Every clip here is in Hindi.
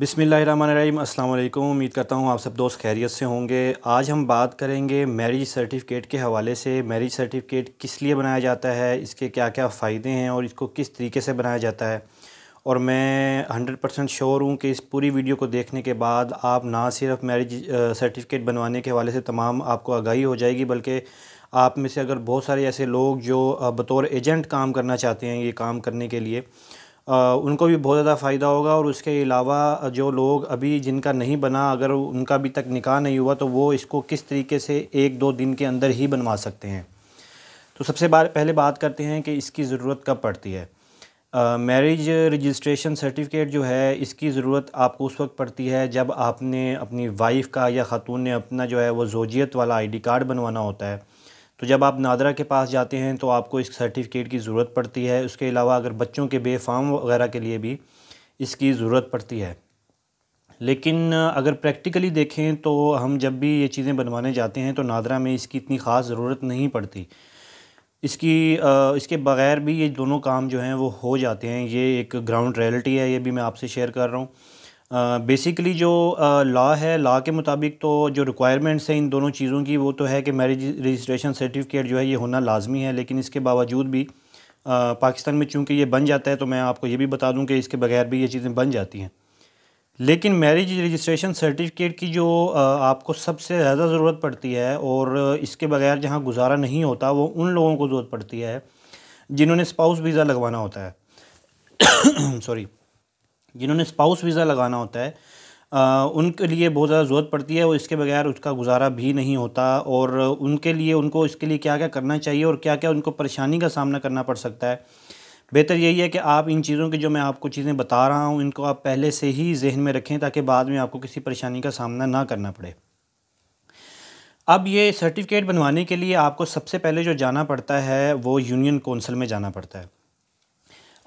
बिसमीम् अल्लाम उम्मीद करता हूँ आप सब दोस्त खैरियत से होंगे आज हम बात करेंगे मैरिज सर्टिफिकेट के हवाले से मैरिज सर्टिफिकेट किस लिए बनाया जाता है इसके क्या क्या फ़ायदे हैं और इसको किस तरीके से बनाया जाता है और मैं 100 परसेंट श्योर हूँ कि इस पूरी वीडियो को देखने के बाद आप ना सिर्फ मैरिज सर्टिफिकेट बनवाने के हवाले से तमाम आपको आगाही हो जाएगी बल्कि आप में से अगर बहुत सारे ऐसे लोग जो बतौर एजेंट काम करना चाहते हैं ये काम करने के लिए उनको भी बहुत ज़्यादा फ़ायदा होगा और उसके अलावा जो लोग अभी जिनका नहीं बना अगर उनका अभी तक निकाह नहीं हुआ तो वो इसको किस तरीके से एक दो दिन के अंदर ही बनवा सकते हैं तो सबसे बार पहले बात करते हैं कि इसकी ज़रूरत कब पड़ती है मैरिज रजिस्ट्रेशन सर्टिफिकेट जो है इसकी ज़रूरत आपको उस वक्त पड़ती है जब आपने अपनी वाइफ़ का या ख़ातून ने अपना जो है वो जोजियत वाला आईडी कार्ड बनवाना होता है तो जब आप नादरा के पास जाते हैं तो आपको इस सर्टिफिकेट की ज़रूरत पड़ती है उसके अलावा अगर बच्चों के बेफाम वगैरह के लिए भी इसकी ज़रूरत पड़ती है लेकिन अगर प्रैक्टिकली देखें तो हम जब भी ये चीज़ें बनवाने जाते हैं तो नादरा में इसकी इतनी ख़ास ज़रूरत नहीं पड़ती इसकी आ, इसके बग़ैर भी ये दोनों काम जो हैं वो हो जाते हैं ये एक ग्राउंड रियलिटी है ये भी मैं आपसे शेयर कर रहा हूँ बेसिकली जो लॉ है लॉ के मुताबिक तो जो रिक्वायरमेंट्स हैं इन दोनों चीज़ों की वो तो है कि मैरिज रजिस्ट्रेशन सर्टिफिकेट जो है ये होना लाजमी है लेकिन इसके बावजूद भी आ, पाकिस्तान में चूँकि ये बन जाता है तो मैं आपको ये भी बता दूँ कि इसके बगैर भी ये चीज़ें बन जाती हैं लेकिन मैरिज रजिस्ट्रेशन सर्टिफिकेट की जो आपको सबसे ज़्यादा ज़रूरत पड़ती है और इसके बगैर जहाँ गुजारा नहीं होता वो उन लोगों को ज़रूरत पड़ती है जिन्होंने स्पाउस वीज़ा लगवाना होता है सॉरी जिन्होंने स्पाउस वीज़ा लगाना होता है आ, उनके लिए बहुत ज़्यादा ज़रूरत पड़ती है और इसके बगैर उसका गुजारा भी नहीं होता और उनके लिए उनको इसके लिए क्या क्या करना चाहिए और क्या क्या उनको परेशानी का सामना करना पड़ सकता है बेहतर यही है कि आप इन चीज़ों की जो मैं आपको चीज़ें बता रहा हूँ इनको आप पहले से ही जहन में रखें ताकि बाद में आपको किसी परेशानी का सामना ना करना पड़े अब ये सर्टिफिकेट बनवाने के लिए आपको सबसे पहले जो जाना पड़ता है वो यूनियन कौंसिल में जाना पड़ता है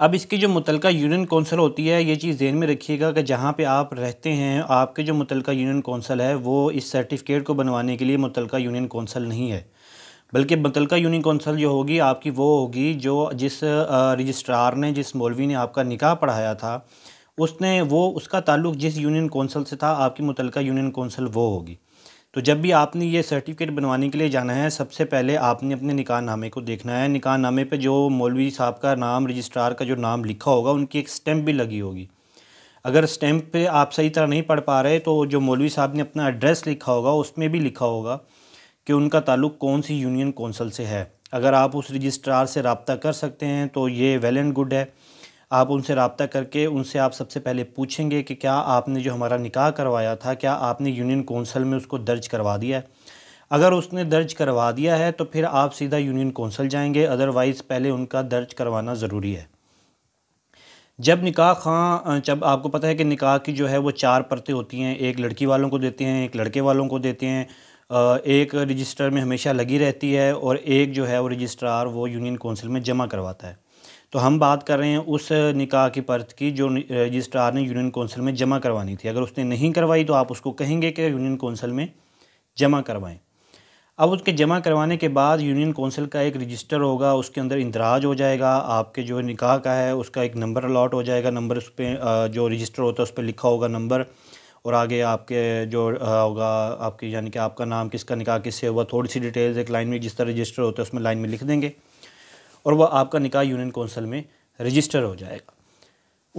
अब इसकी जो मुतलका यूनियन कौंसल होती है ये चीज़ जहन में रखिएगा कि जहाँ पे आप रहते हैं आपके जो मुतलका यूनियन कौंसल है वो इस सर्टिफिकेट को बनवाने के लिए मुतलका यूनियन कौंसल नहीं है बल्कि मुतलका यूनियन कौंसल जो होगी आपकी वो होगी जो जिस रजिस्ट्रार ने जिस मौलवी ने आपका निकाह पढ़ाया था उसने वो उसका ताल्लुक जिस यूनियन कौंसल से था आपकी मुतलका यूनियन कौंसल वो होगी तो जब भी आपने ये सर्टिफिकेट बनवाने के लिए जाना है सबसे पहले आपने अपने निकाह नामे को देखना है निकाह नामे पर जो मौलवी साहब का नाम रजिस्ट्रार का जो नाम लिखा होगा उनकी एक स्टैम्प भी लगी होगी अगर स्टैम्प पे आप सही तरह नहीं पढ़ पा रहे तो जो मौलवी साहब ने अपना एड्रेस लिखा होगा उसमें भी लिखा होगा कि उनका ताल्लुक़ कौन सी यूनियन कौंसल से है अगर आप उस रजिस्ट्रार से रबता कर सकते हैं तो ये वेल एंड गुड है आप उनसे रबता करके उनसे आप सबसे पहले पूछेंगे कि क्या आपने जो हमारा निकाह करवाया था क्या आपने यूनियन कौंसल में उसको दर्ज करवा दिया है अगर उसने दर्ज करवा दिया है तो फिर आप सीधा यूनियन कौंसल जाएंगे अदरवाइज़ पहले उनका दर्ज करवाना ज़रूरी है जब निकाह खां जब आपको पता है कि निकाह की जो है वो चार परतें होती हैं एक लड़की वालों को देते हैं एक लड़के वालों को देते हैं एक रजिस्टर में हमेशा लगी रहती है और एक जो है वो रजिस्ट्रार वो यूनियन कौंसिल में जमा करवाता है तो हम बात कर रहे हैं उस निकाह की पर्च की जो रजिस्ट्रार ने यूनियन कौंसिल में जमा करवानी थी अगर उसने नहीं करवाई तो आप उसको कहेंगे कि यूनियन कौंसिल में जमा करवाएं अब उसके जमा करवाने के बाद यूनियन कौंसिल का एक रजिस्टर होगा उसके अंदर इंदराज हो जाएगा आपके जो निकाह का है उसका एक नंबर अलाट हो जाएगा नंबर उस पर जो रजिस्टर होता है उस पर लिखा होगा नंबर और आगे आपके जो होगा आपकी यानी कि आपका नाम किसका निकाह किससे हुआ थोड़ी सी डिटेल्स एक लाइन में जिस तरह रजिस्टर होता है उसमें लाइन में लिख देंगे और वह आपका निकाह यूनियन कौंसिल में रजिस्टर हो जाएगा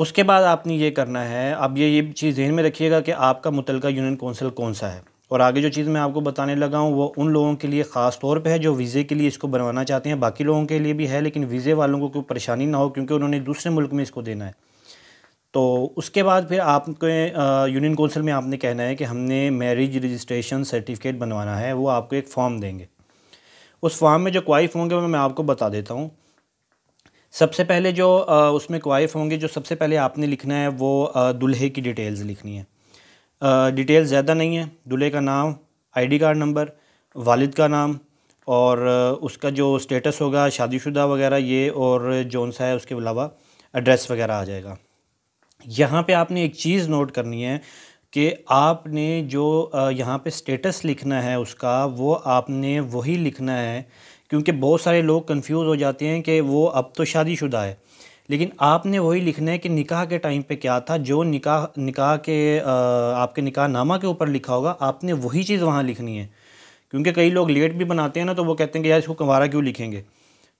उसके बाद आपने ये करना है आप ये ये चीज़ जहन में रखिएगा कि आपका मुतलका यूनियन कौंसिल कौन सा है और आगे जो चीज़ मैं आपको बताने लगा हूँ वो उन लोगों के लिए ख़ास तौर पे है जो वीज़े के लिए इसको बनवाना चाहते हैं बाकी लोगों के लिए भी है लेकिन वीज़े वालों को कोई परेशानी ना हो क्योंकि उन्होंने दूसरे मुल्क में इसको देना है तो उसके बाद फिर आपके यूनियन कौंसिल में आपने कहना है कि हमने मैरिज रजिस्ट्रेशन सर्टिफिकेट बनवाना है वो आपको एक फ़ॉर्म देंगे उस फॉर्म में जो क्वाइफ होंगे वो मैं आपको बता देता हूँ सबसे पहले जो उसमें क्वाइफ होंगे जो सबसे पहले आपने लिखना है वो दुल्हे की डिटेल्स लिखनी है डिटेल्स ज़्यादा नहीं है दूल्हे का नाम आईडी कार्ड नंबर वालिद का नाम और उसका जो स्टेटस होगा शादीशुदा वगैरह ये और जौन सा है उसके अलावा एड्रेस वगैरह आ जाएगा यहाँ पे आपने एक चीज़ नोट करनी है कि आपने जो यहाँ पे स्टेटस लिखना है उसका वो आपने वही लिखना है क्योंकि बहुत सारे लोग कंफ्यूज हो जाते हैं कि वो अब तो शादीशुदा है लेकिन आपने वही लिखना है कि निकाह के टाइम पे क्या था जो निकाह निकाह के आ, आपके निकाह नामा के ऊपर लिखा होगा आपने वही चीज़ वहाँ लिखनी है क्योंकि कई लोग लेट भी बनाते हैं ना तो वो कहते हैं कि यार इसको कंवारा क्यों लिखेंगे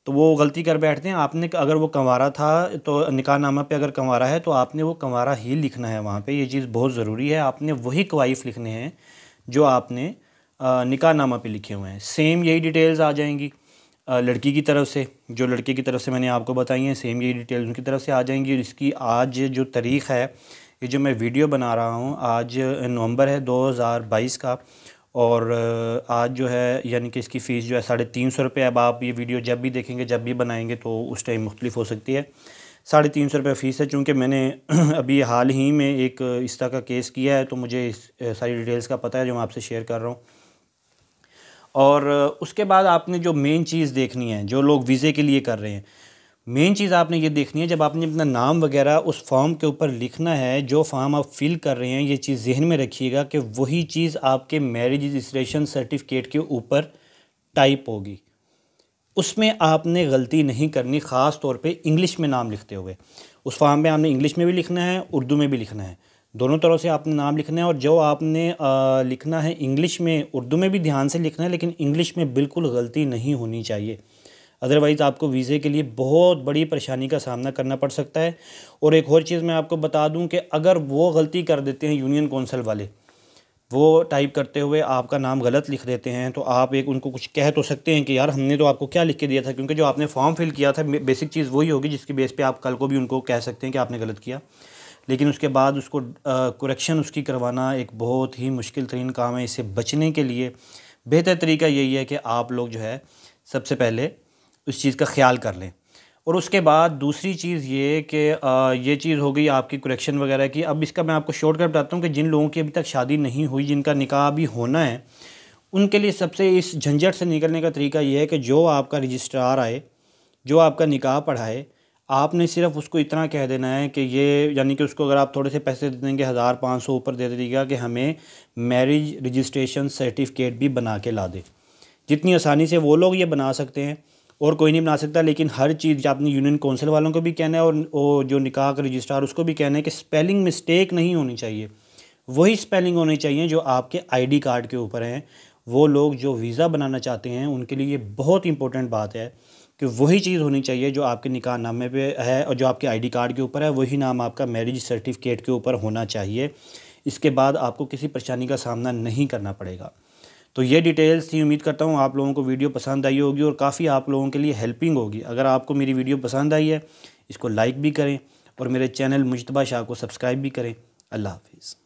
तो वो गलती कर बैठते हैं आपने अगर वो कंवारा था तो निकाह नामा पर अगर कंवारा है तो आपने वो कंवारा ही लिखना है वहाँ पर ये चीज़ बहुत ज़रूरी है आपने वही कवाइफ लिखने हैं जो आपने निका नामा पे लिखे हुए हैं सेम यही डिटेल्स आ जाएंगी लड़की की तरफ से जो लड़के की तरफ से मैंने आपको बताई हैं सेम यही डिटेल्स उनकी तरफ से आ जाएंगी और इसकी आज जो तारीख़ है ये जो मैं वीडियो बना रहा हूँ आज नवंबर है 2022 का और आज जो है यानी कि इसकी फ़ीस जो है साढ़े तीन सौ रुपये अब आप ये वीडियो जब भी देखेंगे जब भी बनाएंगे तो उस टाइम मुख्तलिफ हो सकती है साढ़े तीन सौ रुपये फ़ीस है चूँकि मैंने अभी हाल ही में एक इस तरह का केस किया है तो मुझे इस सारी डिटेल्स का पता है जो मैं आपसे शेयर कर रहा हूँ और उसके बाद आपने जो मेन चीज़ देखनी है जो लोग वीज़े के लिए कर रहे हैं मेन चीज़ आपने ये देखनी है जब आपने अपना नाम वगैरह उस फॉर्म के ऊपर लिखना है जो फॉर्म आप फिल कर रहे हैं ये चीज़ जहन में रखिएगा कि वही चीज़ आपके मैरिज रजिस्ट्रेशन सर्टिफिकेट के ऊपर टाइप होगी उसमें आपने गलती नहीं करनी ख़ास तौर पे इंग्लिश में नाम लिखते हुए उस फॉर्म में आपने इंग्लिश में भी लिखना है उर्दू में भी लिखना है दोनों तरह से आपने नाम लिखना है और जो आपने आ, लिखना है इंग्लिश में उर्दू में भी ध्यान से लिखना है लेकिन इंग्लिश में बिल्कुल गलती नहीं होनी चाहिए अदरवाइज़ आपको वीज़े के लिए बहुत बड़ी परेशानी का सामना करना पड़ सकता है और एक और चीज़ मैं आपको बता दूं कि अगर वो गलती कर देते हैं यूनियन कौंसल वाले वो टाइप करते हुए आपका नाम गलत लिख देते हैं तो आप एक उनको कुछ कह तो सकते हैं कि यार हमने तो आपको क्या लिख के दिया था क्योंकि जो आपने फॉर्म फिल किया था बेसिक चीज़ वही होगी जिसके बेस पे आप कल को भी उनको कह सकते हैं कि आपने गलत किया लेकिन उसके बाद उसको करेक्शन उसकी करवाना एक बहुत ही मुश्किल तरीन काम है इससे बचने के लिए बेहतर तरीका यही है कि आप लोग जो है सबसे पहले उस चीज़ का ख्याल कर लें और उसके बाद दूसरी चीज़ ये कि ये चीज़ हो गई आपकी करेक्शन वगैरह की अब इसका मैं आपको शॉर्ट कर बताता हूँ कि जिन लोगों की अभी तक शादी नहीं हुई जिनका निकाह अभी होना है उनके लिए सबसे इस झंझट से निकलने का तरीका ये है कि जो आपका रजिस्ट्रार आए जो आपका निकाह पढ़ाए आपने सिर्फ उसको इतना कह देना है कि ये यानी कि उसको अगर आप थोड़े से पैसे दे देंगे हज़ार पाँच सौ ऊपर दे दीजिएगा कि हमें मैरिज रजिस्ट्रेशन सर्टिफिकेट भी बना के ला दे जितनी आसानी से वो लोग ये बना सकते हैं और कोई नहीं बना सकता लेकिन हर चीज़ आपने यूनियन काउंसिल वालों को भी कहना है और वो जो निकाह का रजिस्ट्रार उसको भी कहना है कि स्पेलिंग मिस्टेक नहीं होनी चाहिए वही स्पेलिंग होनी चाहिए जो आपके आईडी कार्ड के ऊपर हैं वो लोग जो वीज़ा बनाना चाहते हैं उनके लिए ये बहुत इंपॉर्टेंट बात है कि वही चीज़ होनी चाहिए जो आपके निकाह नामे पे है और जो आपके आईडी कार्ड के ऊपर है वही नाम आपका मैरिज सर्टिफिकेट के ऊपर होना चाहिए इसके बाद आपको किसी परेशानी का सामना नहीं करना पड़ेगा तो ये डिटेल्स थी उम्मीद करता हूँ आप लोगों को वीडियो पसंद आई होगी और काफ़ी आप लोगों के लिए हेल्पिंग होगी अगर आपको मेरी वीडियो पसंद आई है इसको लाइक भी करें और मेरे चैनल मुशतबा शाह को सब्सक्राइब भी करें अल्लाह हाफिज़